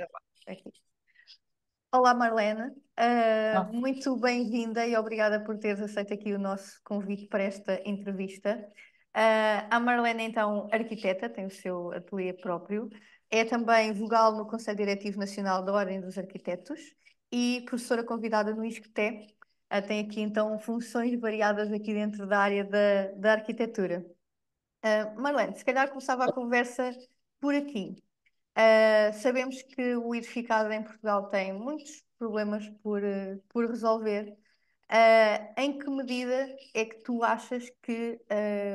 gravar. Olá, Marlene. Uh, muito bem-vinda e obrigada por teres aceito aqui o nosso convite para esta entrevista. Uh, a Marlene, então, arquiteta, tem o seu ateliê próprio, é também vogal no Conselho Diretivo Nacional da Ordem dos Arquitetos e professora convidada no ISCTE. Uh, tem aqui, então, funções variadas aqui dentro da área da, da arquitetura. Marlene, se calhar começava a conversa por aqui. Uh, sabemos que o edificado em Portugal tem muitos problemas por, uh, por resolver. Uh, em que medida é que tu achas que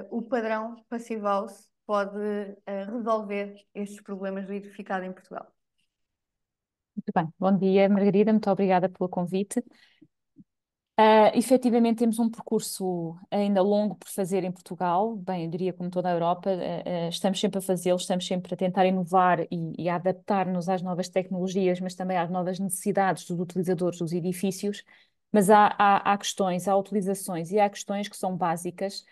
o padrão passival se pode resolver estes problemas do edificado em Portugal? Muito bem, bom dia Margarida, muito obrigada pelo convite. Uh, efetivamente, temos um percurso ainda longo por fazer em Portugal, bem, eu diria como toda a Europa, uh, uh, estamos sempre a fazê-lo, estamos sempre a tentar inovar e, e adaptar-nos às novas tecnologias, mas também às novas necessidades dos utilizadores dos edifícios. Mas há, há, há questões, há utilizações e há questões que são básicas,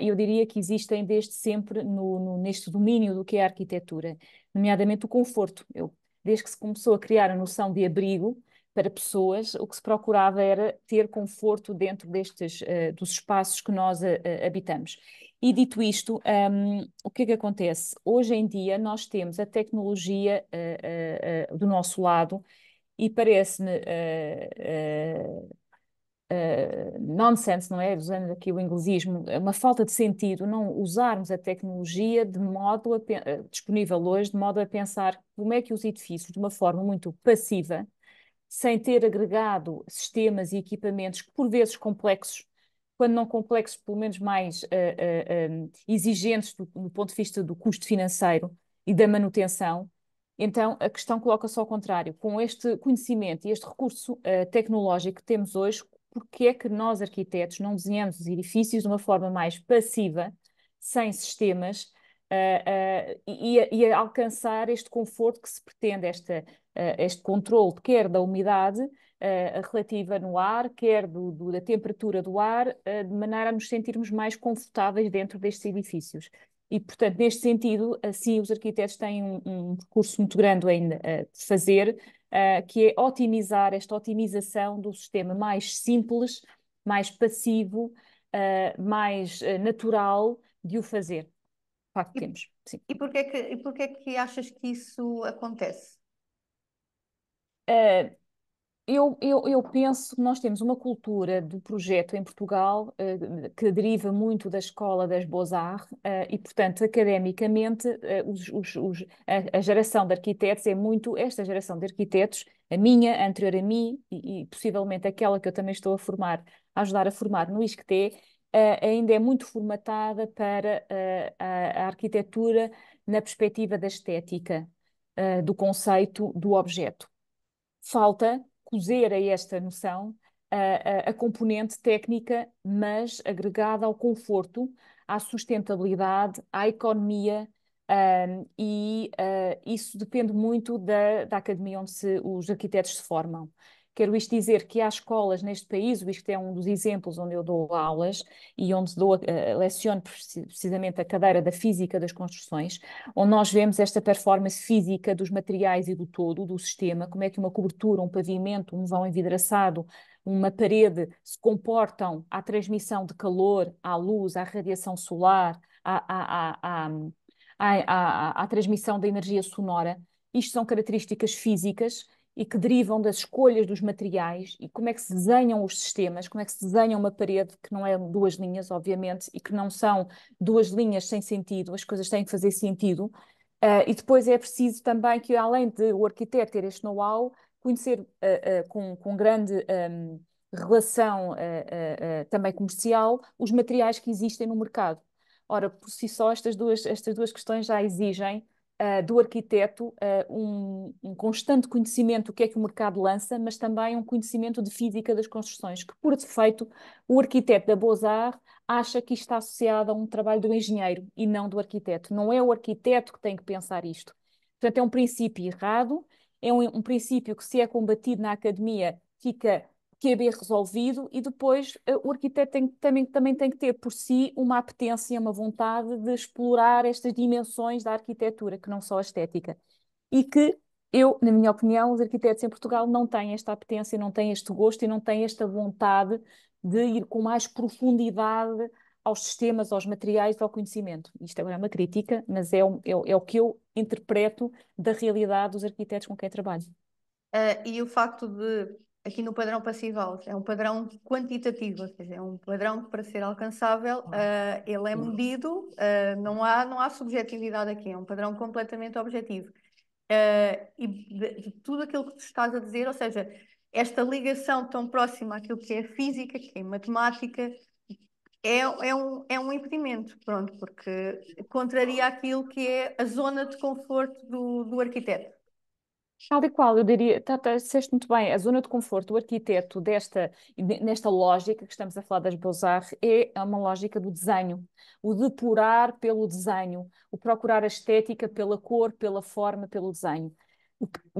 e eu diria que existem desde sempre no, no, neste domínio do que é a arquitetura, nomeadamente o conforto. Eu, desde que se começou a criar a noção de abrigo, para pessoas, o que se procurava era ter conforto dentro destes, uh, dos espaços que nós uh, habitamos. E dito isto, um, o que é que acontece? Hoje em dia nós temos a tecnologia uh, do nosso lado e parece-me nonsense, não é? Usando aqui o inglesismo, é uma falta de sentido não usarmos a tecnologia de modo a, disponível hoje, de modo a pensar como é que os edifícios, de uma forma muito passiva, sem ter agregado sistemas e equipamentos que, por vezes, complexos, quando não complexos, pelo menos mais uh, uh, um, exigentes do, do, ponto de vista do custo financeiro e da manutenção. Então, a questão coloca-se ao contrário. Com este conhecimento e este recurso uh, tecnológico que temos hoje, por que é que nós, arquitetos, não desenhamos os edifícios de uma forma mais passiva, sem sistemas, Uh, uh, e, e, alcançar este conforto que se pretende, esta eh, este controle, quer da umidade eh, relativa no ar, quer do, do, da temperatura do ar, eh, de maneira a nos sentirmos mais confortáveis dentro destes edifícios. E, portanto, neste sentido, assim, os arquitetos têm um, um recurso muito grande ainda a uh, fazer, uh, que é otimizar esta otimização do sistema mais simples, mais passivo, uh, mais natural de o fazer. De facto, e, temos. Sim. E porquê é que, e porquê que achas que isso acontece? Eh, eu, eu, eu, penso que nós temos uma cultura do projeto em Portugal uh, que deriva muito da escola das Beaux-Arts uh, e, portanto, academicamente, uh, os, os, os, a, a, geração de arquitetos é muito esta geração de arquitetos, a minha, anterior a mim e, e, possivelmente aquela que eu também estou a formar, a ajudar a formar no ISCTE, ainda é muito formatada para a, a arquitetura na perspectiva da estética, do conceito, do objeto falta cozer a esta noção a, a, a, componente técnica, mas agregada ao conforto, à sustentabilidade, à economia, e uh, isso depende muito da, da academia onde se, os arquitetos se formam. Quero isto dizer que há escolas neste país, isto é um dos exemplos onde eu dou aulas e onde dou, uh, leciono precisamente a cadeira da física das construções, onde nós vemos esta performance física dos materiais e do todo, do sistema, como é que uma cobertura, um pavimento, um vão envidraçado, uma parede se comportam à transmissão de calor, à luz, à radiação solar, à, à, à, à transmissão da energia sonora. Isto são características físicas e que derivam das escolhas dos materiais e como é que se desenham os sistemas, como é que se desenha uma parede que não é duas linhas, obviamente, e que não são duas linhas sem sentido, as coisas têm que fazer sentido. Uh, e depois é preciso também que, além de o arquiteto ter este know-how, conhecer uh, uh, com, com grande um, relação também comercial os materiais que existem no mercado. Ora, por si só, estas duas, estas duas questões já exigem uh, do arquiteto uh, um, um, constante conhecimento do que é que o mercado lança, mas também um conhecimento de física das construções, que por defeito o arquiteto da Beaux-Arts acha que está associado a um trabalho do engenheiro e não do arquiteto. Não é o arquiteto que tem que pensar isto. Portanto, é um princípio errado, é um, um princípio que se é combatido na academia fica que haver resolvido e depois eh, o arquiteto tem, também, também tem que ter por si uma apetência, uma vontade de explorar estas dimensões da arquitetura, que não só a estética. E que eu, na minha opinião, os arquitetos em Portugal não têm esta apetência, não têm este gosto e não têm esta vontade de ir com mais profundidade aos sistemas, aos materiais ao conhecimento. Isto agora é uma crítica, mas é, o, é, o, é o que eu interpreto da realidade dos arquitetos com quem trabalho. Uh, e o facto de aqui no padrão passival, é um padrão quantitativo, ou seja, é um padrão que para ser alcançável uh, ele é medido, uh, não, há, não há subjetividade aqui, é um padrão completamente objetivo. Uh, e de, de, tudo aquilo que tu estás a dizer, ou seja, esta ligação tão próxima àquilo que é física, que é matemática, é, é, um, é um impedimento, pronto, porque contraria aquilo que é a zona de conforto do, do arquiteto. Tal e qual, eu diria, tá, tá, disseste muito bem, a zona de conforto, o arquiteto desta, nesta lógica que estamos a falar das Beaux-Arts é, é uma lógica do desenho, o depurar pelo desenho, o procurar a estética pela cor, pela forma, pelo desenho.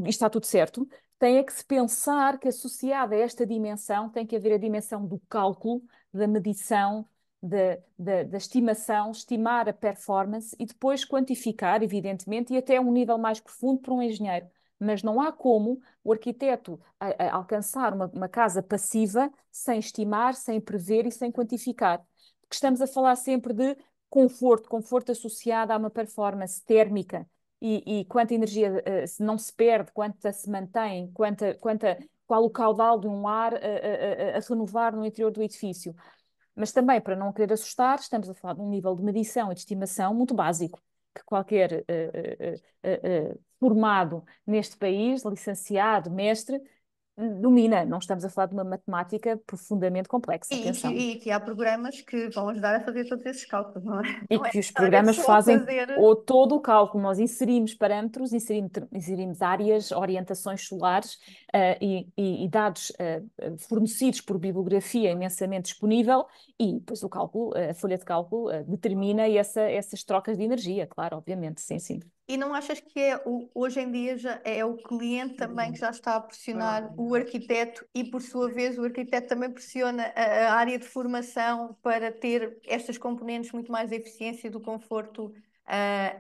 está tudo certo. Tem é que se pensar que associada a esta dimensão tem que haver a dimensão do cálculo, da medição, da, da, da, estimação, estimar a performance e depois quantificar, evidentemente, e até um nível mais profundo para um engenheiro mas não há como o arquiteto a, a alcançar uma, uma casa passiva sem estimar, sem prever e sem quantificar. Porque estamos a falar sempre de conforto, conforto associado a uma performance térmica e, e quanta energia uh, não se perde, quanta se mantém, quanta, quanta, qual o caudal de um ar a, eh, eh, a, renovar no interior do edifício. Mas também, para não querer assustar, estamos a falar de um nível de medição e de estimação muito básico que qualquer uh, uh, uh, formado neste país, licenciado, mestre, domina, não estamos a falar de uma matemática profundamente complexa. E, que, e que há programas que vão ajudar a fazer todos esses cálculos, não é? E não é que é os programas fazem fazer... ou todo o cálculo, nós inserimos parâmetros, inserimos, inserimos áreas, orientações solares uh, e, e, e, dados uh, fornecidos por bibliografia imensamente disponível e depois o cálculo, eh, a folha de cálculo uh, determina essa, essas trocas de energia, claro, obviamente, sim, sim. E não achas que é, hoje em dia já é o cliente também que já está a pressionar o arquiteto e, por sua vez, o arquiteto também pressiona a, área de formação para ter estas componentes muito mais eficiência do conforto uh,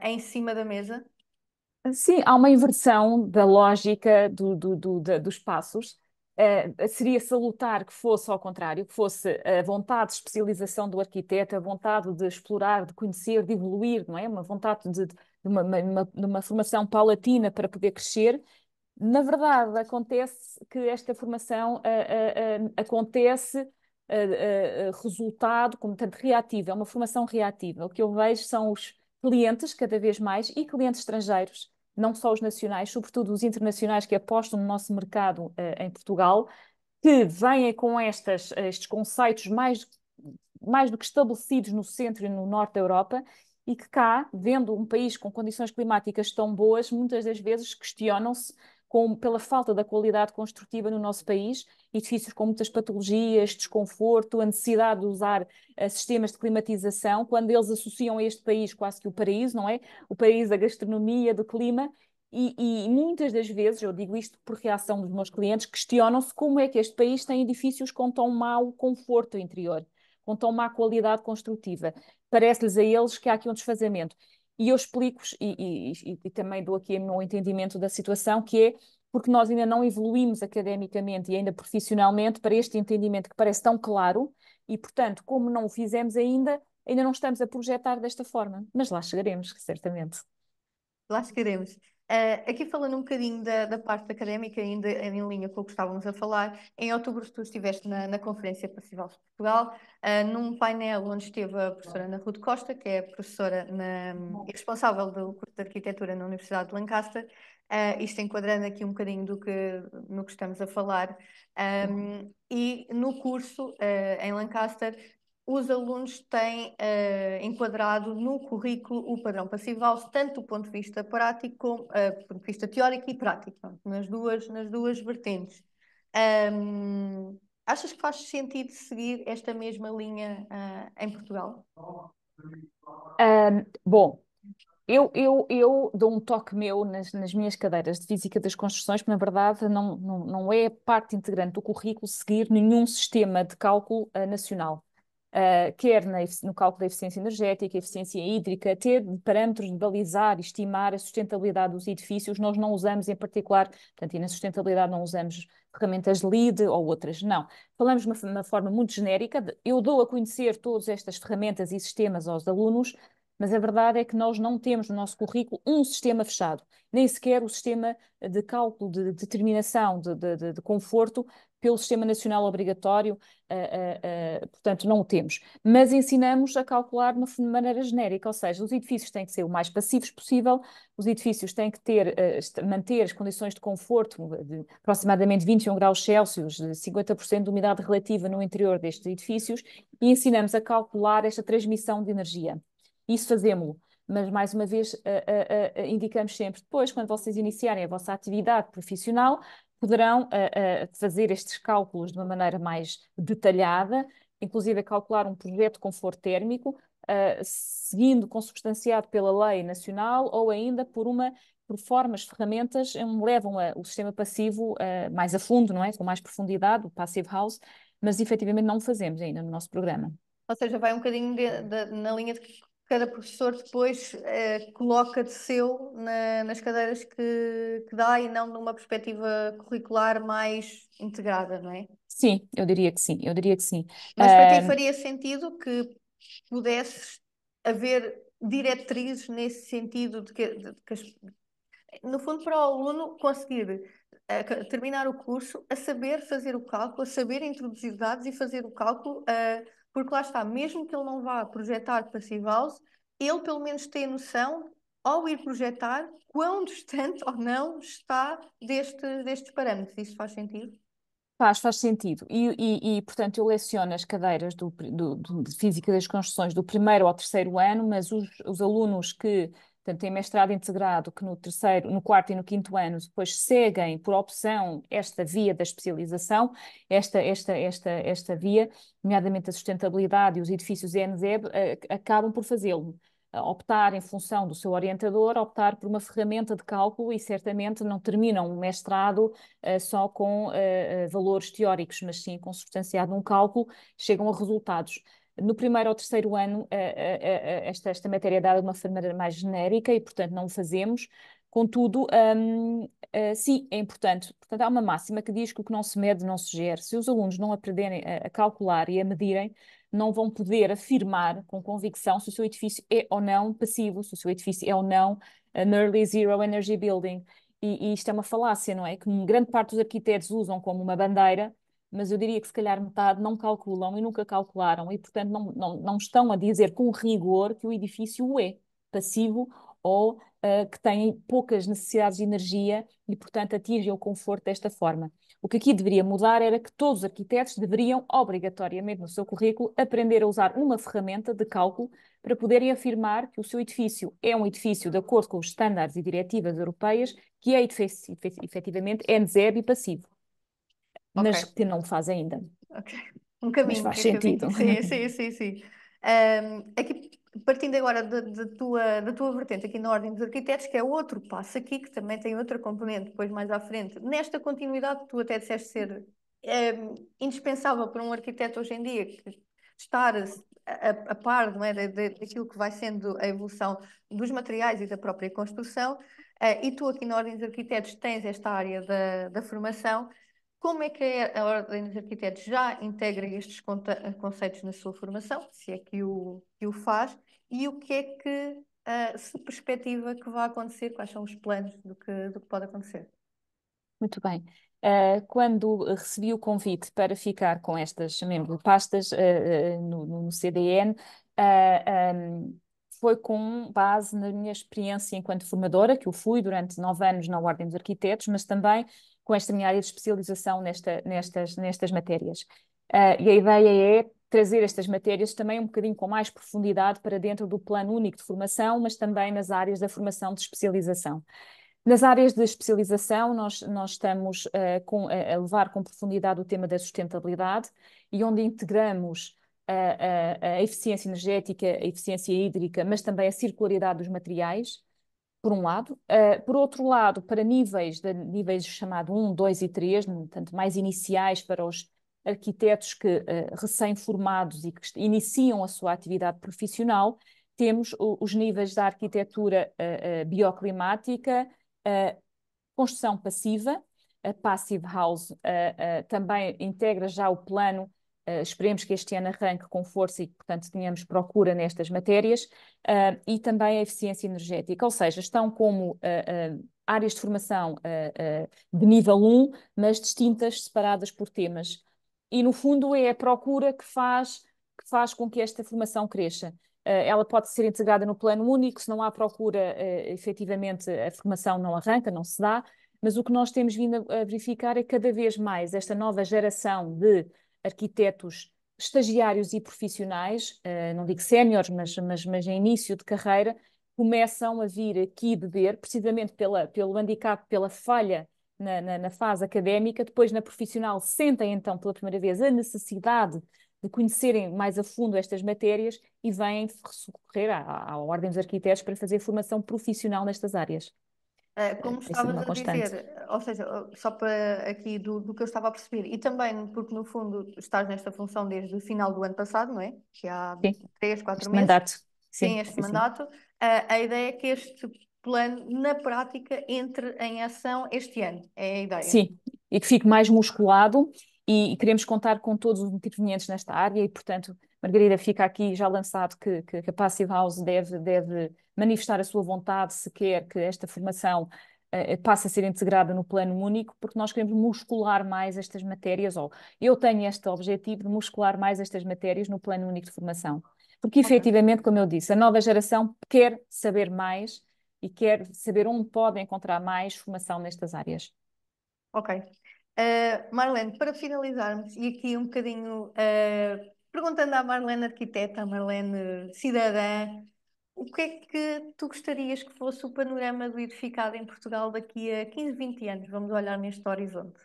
em cima da mesa? Sim, há uma inversão da lógica do, do, do, do dos passos eh, seria salutar que fosse ao contrário, que fosse a vontade de especialização do arquiteto, a vontade de explorar, de conhecer, de evoluir, não é? Uma vontade de, de uma, uma, uma formação paulatina para poder crescer, na verdade, acontece que esta formação eh, eh, acontece resultado, como tanto reativa, é uma formação reativa. O que eu vejo são os clientes cada vez mais e clientes estrangeiros não só os nacionais, sobretudo os internacionais que apostam no nosso mercado uh, em Portugal, que vêm com estas, eh, estes conceitos mais, mais do que estabelecidos no centro e no norte da Europa e que cá, vendo um país com condições climáticas tão boas, muitas das vezes questionam-se com, pela falta da qualidade construtiva no nosso país, edifícios com muitas patologias, desconforto, a necessidade de usar uh, sistemas de climatização, quando eles associam a este país quase que o paraíso, não é? O paraíso da gastronomia, do clima, e, e, muitas das vezes, eu digo isto por reação dos meus clientes, questionam-se como é que este país tem edifícios com tão mau conforto interior, com tão má qualidade construtiva. Parece-lhes a eles que há aqui um desfazamento. E eu explico-vos, e, e, e, também dou aqui o meu entendimento da situação, que é porque nós ainda não evoluímos academicamente e ainda profissionalmente para este entendimento que parece tão claro, e portanto, como não o fizemos ainda, ainda não estamos a projetar desta forma. Mas lá chegaremos, certamente. Lá chegaremos. Uh, aqui falando um bocadinho da, da parte académica, ainda em linha com o que estávamos a falar, em outubro tu estiveste na, na Conferência Passival de Portugal, uh, num painel onde esteve a professora Ana Ruth Costa, que é professora na, e uhum. responsável do curso de Arquitetura na Universidade de Lancaster, uh, isto enquadrando aqui um bocadinho do que, no que estamos a falar. Um, uhum. ehm, e no curso uh, em Lancaster os alunos têm uh, enquadrado no currículo o padrão passivo tanto do ponto de vista prático como uh, do ponto de vista teórico e prático, pronto, nas, duas, nas duas vertentes. Um, achas que faz sentido seguir esta mesma linha uh, em Portugal? Um, bom, eu, eu, eu dou um toque meu nas, nas minhas cadeiras de Física das Construções, porque na verdade não, não, não é parte integrante do currículo seguir nenhum sistema de cálculo uh, nacional. Uh, quer na, no cálculo da eficiência energética, eficiência hídrica, ter parâmetros de balizar e estimar a sustentabilidade dos edifícios. Nós não usamos, em particular, portanto, e na sustentabilidade não usamos ferramentas LEED ou outras, não. Falamos de uma, uma forma muito genérica. De, eu dou a conhecer todas estas ferramentas e sistemas aos alunos, mas a verdade é que nós não temos no nosso currículo um sistema fechado, nem sequer o sistema de cálculo de determinação de, de, de, de conforto pelo Sistema Nacional Obrigatório, uh, uh, portanto, não o temos. Mas ensinamos a calcular de uma maneira genérica, ou seja, os edifícios têm que ser o mais passivos possível, os edifícios têm que ter, manter as condições de conforto de aproximadamente 21 graus Celsius, 50% de umidade relativa no interior destes edifícios, e ensinamos a calcular esta transmissão de energia. Isso fazemos mas mais uma vez uh, uh, uh, indicamos sempre depois, quando vocês iniciarem a vossa atividade profissional, poderão uh, fazer estes cálculos de uma maneira mais detalhada, inclusive a calcular um projeto de conforto térmico, uh, seguindo consubstanciado pela lei nacional ou ainda por uma por formas, ferramentas, um, levam a, o sistema passivo uh, mais a fundo, não é? com mais profundidade, o passive house, mas efetivamente não o fazemos ainda no nosso programa. Ou seja, vai um bocadinho de, de, na linha de que cada professor depois eh, coloca de seu na, nas cadeiras que, que dá e não numa perspectiva curricular mais integrada, não é? Sim, eu diria que sim, eu diria que sim. Mas para ti faria sentido que pudesses haver diretrizes nesse sentido de que, de que, no fundo para o aluno conseguir uh, terminar o curso a saber fazer o cálculo, a saber introduzir dados e fazer o cálculo uh, porque lá está, mesmo que ele não vá projetar passive house, ele pelo menos tem noção, ao ir projetar, quão distante ou não está deste, destes parâmetros. Isso faz sentido? Faz, faz sentido. E, e, e, portanto, eu leciono as cadeiras do, do, do, de Física das Construções do primeiro ao terceiro ano, mas os, os alunos que portanto, têm mestrado integrado que no terceiro, no quarto e no quinto ano depois seguem por opção esta via da especialização, esta, esta, esta, esta via, nomeadamente a sustentabilidade e os edifícios ENZEB, eh, acabam por fazê-lo optar em função do seu orientador, optar por uma ferramenta de cálculo e certamente não terminam um mestrado uh, só com uh, valores teóricos, mas sim com substanciado um cálculo, chegam a resultados. No primeiro ou terceiro ano, esta, esta matéria é dada de uma forma mais genérica e, portanto, não o fazemos. Contudo, um, uh, eh, sim, é importante. Portanto, há uma máxima que diz que o que não se mede não se gera. Se os alunos não aprenderem a, a, calcular e a medirem, não vão poder afirmar com convicção se o seu edifício é ou não passivo, se o seu edifício é ou não nearly eh, zero energy building. E, e isto é uma falácia, não é? Que grande parte dos arquitetos usam como uma bandeira mas eu diria que se calhar metade não calculam e nunca calcularam e, portanto, não, não, não estão a dizer com rigor que o edifício é passivo ou uh, que tem poucas necessidades de energia e, portanto, atingem o conforto desta forma. O que aqui deveria mudar era que todos os arquitetos deveriam, obrigatoriamente, no seu currículo, aprender a usar uma ferramenta de cálculo para poderem afirmar que o seu edifício é um edifício de acordo com os estándares e diretivas europeias, que é efetivamente n é e passivo okay. mas que não faz ainda. Ok. Um caminho. Mas faz um sentido. Caminho. Sim, sim, sim, sim. Um, aqui, partindo agora da, da, tua, da tua vertente aqui na Ordem dos Arquitetos, que é outro passo aqui, que também tem outra componente depois mais à frente, nesta continuidade tu até disseste ser um, indispensável para um arquiteto hoje em dia, que estar a, a, a par não é, da, daquilo que vai sendo a evolução dos materiais e da própria construção, uh, e tu aqui na Ordem dos Arquitetos tens esta área da, da formação, como é que é a Ordem dos Arquitetos já integra estes conceitos na sua formação, se é que o, que o faz, e o que é que uh, se perspectiva que vai acontecer, quais são os planos do que, do que pode acontecer? Muito bem. Uh, quando recebi o convite para ficar com estas, chamemos pastas uh, ah, no, no, CDN, um, foi com base na minha experiência enquanto formadora, que eu fui durante nove anos na Ordem dos Arquitetos, mas também com esta minha área de especialização nesta, nestas, nestas matérias. Uh, e a ideia é trazer estas matérias também um bocadinho com mais profundidade para dentro do plano único de formação, mas também nas áreas da formação de especialização. Nas áreas de especialização, nós, nós estamos uh, com, a levar com profundidade o tema da sustentabilidade e onde integramos a, a, a eficiência energética, a eficiência hídrica, mas também a circularidade dos materiais, por um lado. Uh, por outro lado, para níveis, de, níveis chamado 1, 2 e 3, portanto, mais iniciais para os arquitetos que uh, recém-formados e que iniciam a sua atividade profissional, temos o, os níveis da arquitetura uh, bioclimática, construção passiva, a passive house também integra já o plano Uh, esperemos que este ano arranque com força e que, portanto, tenhamos procura nestas matérias, uh, e também a eficiência energética, ou seja, estão como uh, áreas de formação de nível 1, mas distintas, separadas por temas. E, no fundo, é a procura que faz, que faz com que esta formação cresça. Ela pode ser integrada no plano único, se não há procura, efetivamente a formação não arranca, não se dá, mas o que nós temos vindo a verificar é cada vez mais esta nova geração de arquitetos estagiários e profissionais, eh, não digo séniores, mas, mas, mas em início de carreira, começam a vir aqui beber, precisamente pela, pelo handicap, pela falha na, na, na, fase académica, depois na profissional sentem então pela primeira vez a necessidade de conhecerem mais a fundo estas matérias e vêm recorrer à, Ordem dos Arquitetos para fazer formação profissional nestas áreas. Eh, como é, estavas a dizer, ou seja, só para aqui do, do que eu estava a perceber, e também porque no fundo estás nesta função desde o final do ano passado, não é? Que há sim. quatro este meses. Mandato. Sim, sim este mandato. A, a ideia é que este plano, na prática, entre em ação este ano. É a ideia. Sim, e que fique mais musculado e, e queremos contar com todos os intervenientes nesta área e, portanto, Margarida, fica aqui já lançado que, que, que a Passive House deve, deve manifestar a sua vontade se quer que esta formação eh, eh, passa a ser integrada no plano único, porque nós queremos muscular mais estas matérias, ou eu tenho este objetivo de muscular mais estas matérias no plano único de formação. Porque efetivamente, como eu disse, a nova geração quer saber mais e quer saber onde pode encontrar mais formação nestas áreas. Ok. Uh, Marlene, para finalizarmos, e aqui um bocadinho uh, perguntando à Marlene arquiteta, à Marlene cidadã, o que é que tu gostarias que fosse o panorama do edificado em Portugal daqui a 15, 20 anos? Vamos olhar neste horizonte.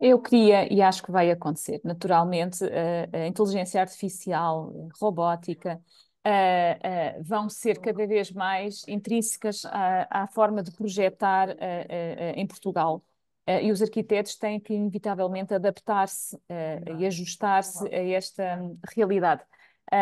Eu queria, e acho que vai acontecer, naturalmente, eh, a, inteligência artificial, robótica, a, eh, a, eh, vão ser cada vez mais intrínsecas à, à forma de projetar em Portugal. e os arquitetos têm que, inevitavelmente, adaptar-se e ajustar-se a esta realidade. Uh,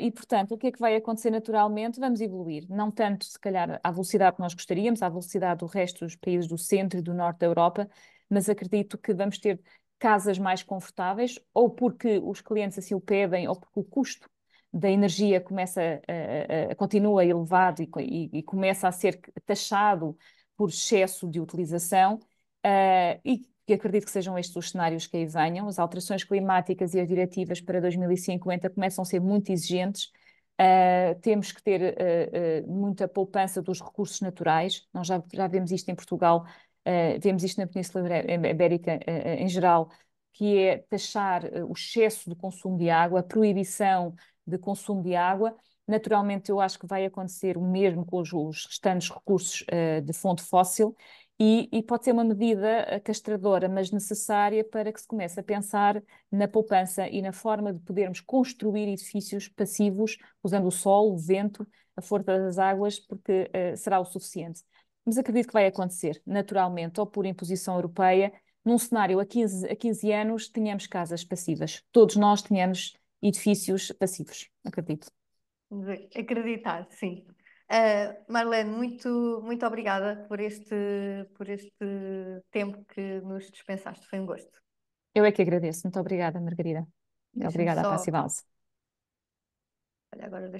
uh, e, portanto, o que é que vai acontecer naturalmente? Vamos evoluir, não tanto, se calhar, à velocidade que nós gostaríamos, à velocidade do resto dos países do centro e do norte da Europa, mas acredito que vamos ter casas mais confortáveis, ou porque os clientes assim o pedem, ou porque o custo da energia começa continua elevado e, e, e, começa a ser taxado por excesso de utilização, uh, e que acredito que sejam estes os cenários que aí venham. As alterações climáticas e as diretivas para 2050 começam a ser muito exigentes. Uh, temos que ter uh, uh, muita poupança dos recursos naturais. Nós já, já vemos isto em Portugal, vemos isto na Península Ibérica em geral, que é taxar o excesso de consumo de água, a proibição de consumo de água. Naturalmente, eu acho que vai acontecer o mesmo com os, restantes recursos de fonte fóssil e, e, pode ser uma medida eh, castradora, mas necessária para que se comece a pensar na poupança e na forma de podermos construir edifícios passivos usando o sol, o vento, a força das águas, porque uh, será o suficiente. Mas acredito que vai acontecer, naturalmente, ou por imposição europeia, num cenário a 15, a 15 anos, tenhamos casas passivas. Todos nós tenhamos edifícios passivos, acredito. Acreditar, sim. Uh, Marlene, muito, muito obrigada por este, por este tempo que nos dispensaste, foi um gosto. Eu é que agradeço, muito obrigada, Margarida. Obrigada, só... Passivalse. Olha, agora